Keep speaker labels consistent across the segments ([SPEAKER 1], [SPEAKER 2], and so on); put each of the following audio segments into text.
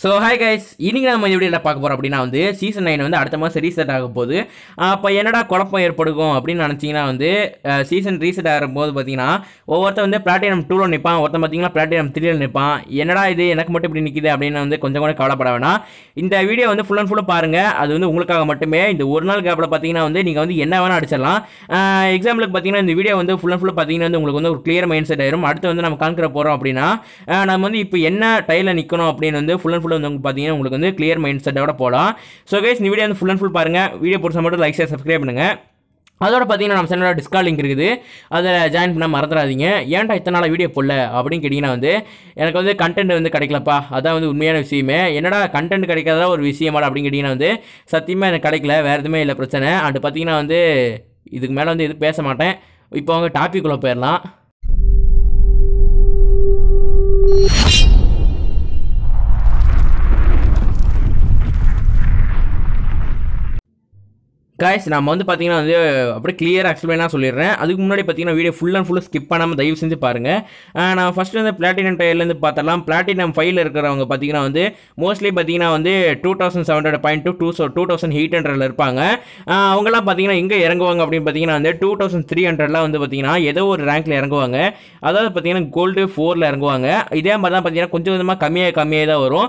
[SPEAKER 1] so hi guys இன்றைக்கி நம்ம எப்படி என்ன பார்க்க போகிறோம் அப்படின்னா வந்து சீசன் நைன் வந்து அடுத்த மாதம் ரீசெட் ஆக போகுது அப்போ என்னடா குழப்பம் ஏற்படுக்கும் அப்படின்னு நினச்சிங்கன்னா வந்து சீசன் ரீசெட் ஆகும்போது பார்த்தீங்கன்னா ஒவ்வொருத்தர் வந்து பிளாட்டினம் டூவில் நிற்பான் ஒருத்தன் பார்த்தீங்கன்னா பிளாட்டினம் த்ரீல நிற்பான் என்னடா இது எனக்கு மட்டும் இப்படி நிற்கிது அப்படின்னு வந்து கொஞ்சம் கூட கவலைப்பட வேணாம் இந்த வீடியோ வந்து ஃபுல் அண்ட் ஃபுல்லாக பாருங்கள் அது வந்து உங்களுக்காக மட்டுமே இந்த ஒரு நாள் கேப்பில் பார்த்தீங்கன்னா வந்து நீங்கள் வந்து என்ன வேணால் அடிச்சிடலாம் எக்ஸாம்பிளுக்கு பார்த்தீங்கன்னா இந்த வீடியோ வந்து ஃபுல் அண்ட் ஃபுல்லாக பார்த்தீங்கன்னா வந்து உங்களுக்கு வந்து ஒரு கிளியர் மைண்ட் செட் ஆயிரும் அடுத்து வந்து நம்ம கான்கிற போகிறோம் அப்படின்னா நம்ம வந்து இப்போ என்ன டைலில் நிற்கணும் அப்படின்னு வந்து ஃபுல் அண்ட் ஃபுல்லாக வந்து பார்த்தீங்கன்னா உங்களுக்கு வந்து கிளியர் மைண்ட் செட்டோட போகலாம் ஸோ கைஸ் இந்த வீடியோ வந்து ஃபுல் அண்ட் ஃபுல் பாருங்கள் வீடியோ பொறுத்த மட்டும் லைக் ஷேர் சப்ஸ்கிரைப் பண்ணுங்கள் அதோட பார்த்தீங்கன்னா நம்ம சென்னோட டிஸ்கால் லிங்க் இருக்குது அதை ஜாயின் பண்ண மறந்துடாதீங்க ஏன்டா இத்தனை நாள் வீடியோ போடல அப்படின்னு கேட்டிங்கன்னா வந்து எனக்கு வந்து கண்டென்ட் வந்து கிடைக்கலப்பா அதான் வந்து உண்மையான விஷயமே என்னடா கண்டென்ட் கிடைக்காத ஒரு விஷயமா அப்படின்னு கேட்டிங்கன்னா வந்து சத்தியமாக எனக்கு கிடைக்கல வேறு எதுவுமே இல்லை பிரச்சனை அண்டு பார்த்தீங்கன்னா வந்து இதுக்கு மேலே வந்து எதுவும் பேச மாட்டேன் இப்போ அவங்க டாப்பிக்குள்ளே போயிடலாம் காய்ஸ் நம்ம வந்து பார்த்தீங்கன்னா வந்து அப்படியே கிளியர் எக்ஸ்பிளைனாக சொல்லிடுறேன் அதுக்கு முன்னாடி பார்த்தீங்கன்னா வீடியோ ஃபுல் அண்ட் ஃபுல்லாக ஸ்கிப் பண்ணாமல் தயவு செஞ்சு பாருங்கள் நான் ஃபஸ்ட்டு வந்து பிளாட்டினம் டயர்லேருந்து பார்த்தலாம் பிளாட்டினம் ஃபைவ்ல இருக்கிறவங்க பார்த்தீங்கன்னா வந்து மோஸ்ட்லி பார்த்தீங்கன்னா வந்து two thousand seven hundred point two to two thousand eight ஹண்ட்ரட்ல இருப்பாங்க அவங்களாம் பார்த்தீங்கன்னா எங்கே இறங்குவாங்க அப்படின்னு பார்த்தீங்கன்னா வந்து டூ தௌசண்ட் த்ரீ ஹண்ட்ரட்லாம் வந்து பார்த்தீங்கன்னா ஏதோ ஒரு ரேங்க்ல இறங்குவாங்க அதாவது பார்த்தீங்கன்னா கோல்டு ஃபோரில் இறங்குவாங்க இதே மாதிரி தான் பார்த்தீங்கன்னா கொஞ்சம் கொஞ்சமாக கம்மியாக கம்மியாக தான் வரும்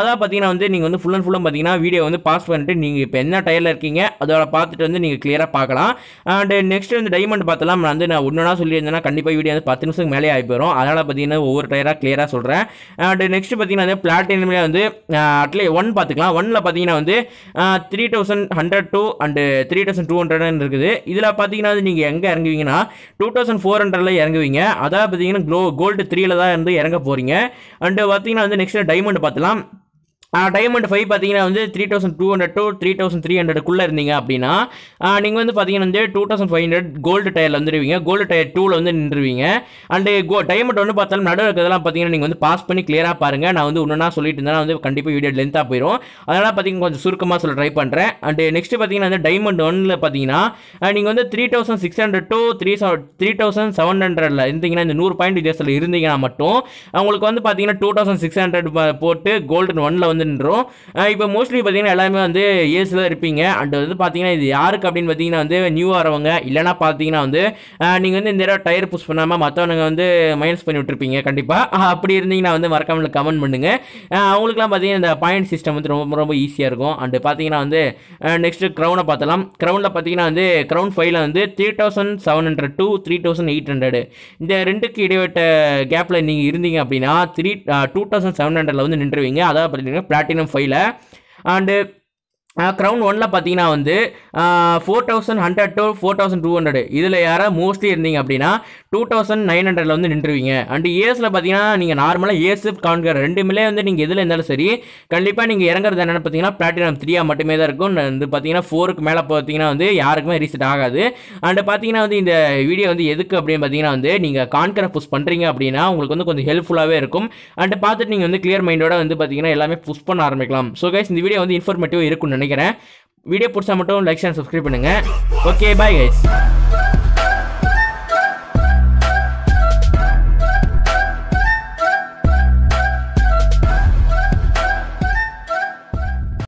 [SPEAKER 1] அதாவது பார்த்தீங்கன்னா வந்து நீங்கள் வந்து ஃபுல் அண்ட் ஃபுல்லாக பார்த்தீங்கன்னா வீடியோ வந்து பாஸ் பண்ணிட்டு நீங்கள் இப்போ என்ன டயரில் இருக்கீங்க அதோட பார்த்துட்டு வந்து நீங்கள் கிளியராக பார்க்கலாம் அண்டு நெக்ஸ்ட் வந்து டைமண்ட் பார்த்தலாம் நான் வந்து நான் ஒன்றுனா சொல்லியிருந்தேன்னா கண்டிப்பாக வீடியோ வந்து பத்து நிமிஷத்துக்கு மேலே ஆகி போயிடும் அதனால் பார்த்தீங்கன்னா ஒவ்வொரு டயராக கிளியராக சொல்கிறேன் அண்டு நெக்ஸ்ட் பார்த்தீங்கன்னா வந்து பிளாட்டினமே வந்து அட்லே ஒன் பார்த்துக்கலாம் ஒனில் பார்த்தீங்கன்னா வந்து three thousand hundred to and three thousand two ஹண்ட்ரட்னு இருக்குது இதில் பார்த்தீங்கன்னா வந்து நீங்கள் எங்கே இறங்குவீங்கன்னா டூ தௌசண்ட் ஃபோர் ஹண்ட்ரடில் இறங்குவீங்க அதாவது பார்த்தீங்கன்னா க்ளோ கோல்டு த்ரீயில் தான் இருந்து இறங்க போகிறீங்க அண்டு பார்த்தீங்கன்னா வந்து நெக்ஸ்ட் டைமண்ட் பார்த்தலாம் டைமண்ட் ஃபைவ் பார்த்தீங்கன்னா வந்து three thousand two hundred to three thousand three ஹண்ட்ரடுக்குள்ளே இருந்தீங்க அப்படின்னா நீங்கள் வந்து பார்த்தீங்கன்னா வந்து two thousand five hundred gold டயரில் வந்துருவீங்க கோல்டு டயர் டூவில் வந்து நின்றுவீங்க அண்டு கோ டைமண்ட் வந்து பார்த்தாலும் நடுவில் இருக்கிறதெல்லாம் பார்த்தீங்கன்னா நீங்கள் வந்து பாஸ் பண்ணி கிளியராக பாருங்கள் நான் வந்து ஒன்றுனா சொல்லிட்டு இருந்தேன் வந்து கண்டிப்பாக வீடியோ லென்த்தாக போயிடும் அதனால் பார்த்தீங்கன்னா கொஞ்சம் சுருக்கமாக சொல்ல ட்ரை பண்ணுறேன் அண்டு நெக்ஸ்ட் பார்த்தீங்கன்னா வந்து டைமண்ட் ஒன்னில் பார்த்தீங்கன்னா நீங்கள் வந்து three thousand six hundred to three three thousand seven ஹண்ட்ரடில் இருந்தீங்கன்னா இந்த நூறு பாயிண்ட் வித்தியாசத்தில் இருந்தீங்கன்னா மட்டும் உங்களுக்கு வந்து பார்த்தீங்கன்னா டூ தௌசண்ட் சிக்ஸ் ஹண்ட்ரட் போட்டு கோல்டு ஒனில் வந்து வந்து இப்போ மோஸ்ட்லி பார்த்தீங்கன்னா எல்லாருமே வந்து தான் இருப்பீங்க அண்ட் வந்து பார்த்தீங்கன்னா இது யாருக்கு அப்படின்னு பார்த்தீங்கன்னா வந்து நியூ வரவங்க இல்லைனா பார்த்தீங்கன்னா வந்து நீங்கள் வந்து இந்த தடவை டயர் புஷ் பண்ணாமல் மற்றவங்க வந்து மைனஸ் பண்ணி விட்டுருப்பீங்க கண்டிப்பாக அப்படி இருந்தீங்கன்னா வந்து மறக்காமல் கமெண்ட் பண்ணுங்கள் அவங்களுக்குலாம் பார்த்தீங்கன்னா இந்த பாயிண்ட் சிஸ்டம் வந்து ரொம்ப ரொம்ப ஈஸியாக இருக்கும் அண்டு பார்த்தீங்கன்னா வந்து நெக்ஸ்ட்டு க்ரௌனை பார்த்தலாம் க்ரௌனில் பார்த்தீங்கன்னா வந்து க்ரௌன் ஃபைவ்ல வந்து three thousand seven hundred to three thousand eight hundred இந்த ரெண்டுக்கு இடைவெட்ட கேப்பில் நீங்கள் இருந்தீங்க அப்படின்னா த்ரீ டூ தௌசண்ட் செவன் ஹண்ட்ரடில் வந்து நின்றுவீங்க அதாவது பார்த்தீங்கன்னா பிளாட்டினம் ஃபைவ்ல அண்டு க்ரௌன் ஒன்ல பார்த்தீங்கன்னா வந்து four thousand hundred to four thousand two hundred இதில் யாராவது மோஸ்ட்லி இருந்தீங்க அப்படின்னா டூ தௌசண்ட் நைன் ஹண்ட்ரட்ல வந்து நின்றுவீங்க அண்ட் இயர்ஸ்ல பார்த்தீங்கன்னா நீங்கள் நார்மலாக இயர்ஸ் கான்கர் ரெண்டுமே வந்து நீங்கள் எதில் இருந்தாலும் சரி கண்டிப்பாக நீங்கள் இறங்குறது என்னென்னு பார்த்தீங்கன்னா பிளாட்டினம் த்ரீயா மட்டுமே தான் இருக்கும் வந்து பார்த்தீங்கன்னா ஃபோருக்கு மேலே பார்த்தீங்கன்னா வந்து யாருக்குமே ரீசெட் ஆகாது அண்ட் பார்த்தீங்கன்னா வந்து இந்த வீடியோ வந்து எதுக்கு அப்படின்னு பார்த்தீங்கன்னா வந்து நீங்கள் கான்கரை புஷ் பண்ணுறீங்க அப்படின்னா உங்களுக்கு வந்து கொஞ்சம் ஹெல்ப்ஃபுல்லாகவே இருக்கும் அண்ட் பார்த்துட்டு நீங்கள் வந்து கிளியர் மைண்டோட வந்து பார்த்தீங்கன்னா எல்லாமே புஷ் பண்ண ஆரம்பிக்கலாம் ஸோ கைஸ் இந்த வீடியோ வந்து இன்ஃபர்மேட்டிவ் இருக்கும்னு நினைக்கிறேன் வீடியோ பிடிச்சா மட்டும் லைக் அண்ட் சப்ஸ்கிரைப் பண்ணுங்கள் ஓகே பாய் கைஸ்